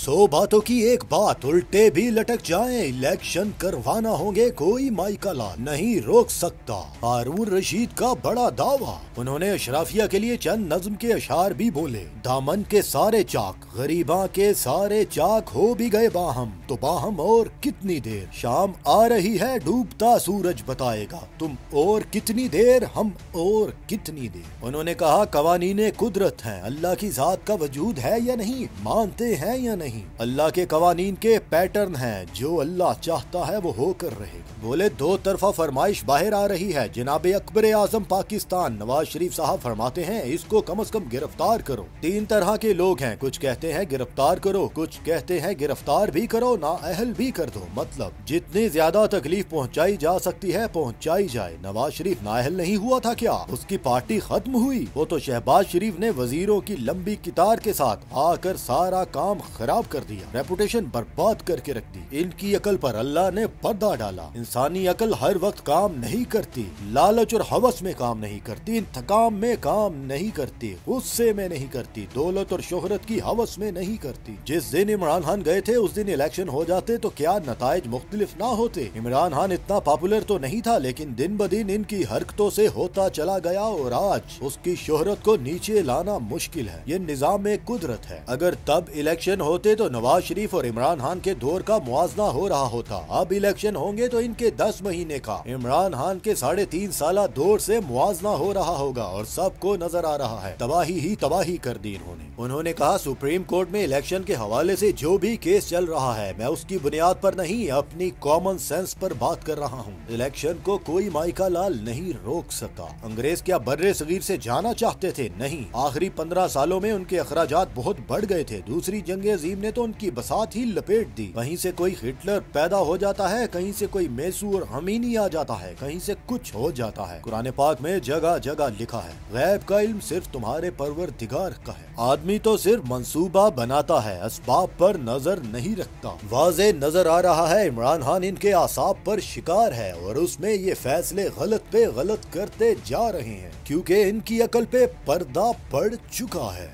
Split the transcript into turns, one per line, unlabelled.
सो बातों की एक बात उल्टे भी लटक जाए इलेक्शन करवाना होंगे कोई माइकला नहीं रोक सकता हारून रशीद का बड़ा दावा उन्होंने अशराफिया के लिए चंद नज्म के अशार भी बोले दामन के सारे चाक गरीबा के सारे चाक हो भी गए बाहम तो बाहम और कितनी देर शाम आ रही है डूबता सूरज बताएगा तुम और कितनी देर हम और कितनी देर उन्होंने कहा कवानी कुदरत है अल्लाह की जात का वजूद है या नहीं मानते हैं या नहीं नहीं अल्लाह के कवानीन के पैटर्न हैं जो अल्लाह चाहता है वो होकर रहेगा बोले दो तरफा फरमाइश बाहर आ रही है जिनाब अकबर आजम पाकिस्तान नवाज शरीफ साहब फरमाते हैं इसको कम अज कम गिरफ्तार करो तीन तरह के लोग हैं कुछ कहते हैं गिरफ्तार करो कुछ कहते हैं गिरफ्तार भी करो ना अहल भी कर दो मतलब जितनी ज्यादा तकलीफ पहुँचाई जा सकती है पहुँचाई जाए नवाज शरीफ नाअहल नहीं हुआ था क्या उसकी पार्टी खत्म हुई वो तो शहबाज शरीफ ने वजीरों की लंबी कितार के साथ आकर सारा काम खराब खराब कर दिया रेपुटेशन बर्बाद करके रख दी इनकी अकल पर अल्लाह ने पर्दा डाला इंसानी अकल हर वक्त काम नहीं करती लालच और हवस में काम नहीं करती इंतकाम में काम नहीं करती गुस्से में नहीं करती दौलत और शोहरत की हवस में नहीं करती जिस दिन इमरान खान गए थे उस दिन इलेक्शन हो जाते तो क्या नतज मुख्तलिफ ना होते इमरान खान इतना पॉपुलर तो नहीं था लेकिन दिन ब दिन इनकी हरकतों से होता चला गया और आज उसकी शोहरत को नीचे लाना मुश्किल है ये निजाम में कुदरत है अगर तब इलेक्शन होते होते तो नवाज शरीफ और इमरान खान के दौर का मुआवजा हो रहा होता अब इलेक्शन होंगे तो इनके दस महीने का इमरान खान के साढ़े तीन साल दौर ऐसी मुआवजा हो रहा होगा और सबको नजर आ रहा है तबाही ही तबाही कर दी इन्होंने उन्होंने कहा सुप्रीम कोर्ट में इलेक्शन के हवाले ऐसी जो भी केस चल रहा है मैं उसकी बुनियाद आरोप नहीं अपनी कॉमन सेंस आरोप बात कर रहा हूँ इलेक्शन को कोई माइका लाल नहीं रोक सकता अंग्रेज क्या बर्रे सगीर ऐसी जाना चाहते थे नहीं आखिरी पंद्रह सालों में उनके अखराज बहुत बढ़ गए थे दूसरी जंगे अजीम ने तो उनकी बसात ही लपेट दी कहीं से कोई हिटलर पैदा हो जाता है कहीं से कोई मैसूर और हमीनी आ जाता है कहीं से कुछ हो जाता है कुरान पाक में जगह जगह लिखा है गैब का इल्म सिर्फ तुम्हारे परवर दिगार का है आदमी तो सिर्फ मंसूबा बनाता है इसबाब पर नजर नहीं रखता वाजे नजर आ रहा है इमरान खान इनके आसाब पर शिकार है और उसमें ये फैसले गलत पे गलत करते जा रहे हैं क्योंकि इनकी अकल पे पर्दा पड़ चुका है